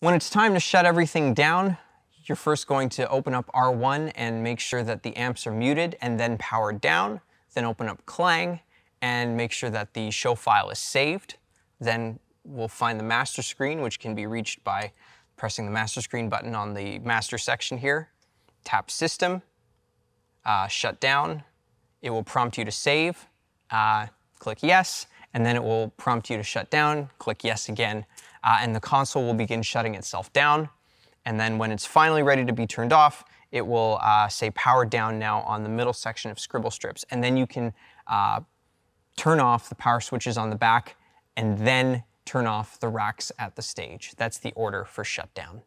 When it's time to shut everything down, you're first going to open up R1 and make sure that the amps are muted and then powered down, then open up Clang and make sure that the show file is saved. Then we'll find the master screen, which can be reached by pressing the master screen button on the master section here. Tap system, uh, shut down. It will prompt you to save. Uh, click yes, and then it will prompt you to shut down, click yes again, uh, and the console will begin shutting itself down. And then when it's finally ready to be turned off, it will uh, say power down now on the middle section of scribble strips. And then you can uh, turn off the power switches on the back and then turn off the racks at the stage. That's the order for shutdown.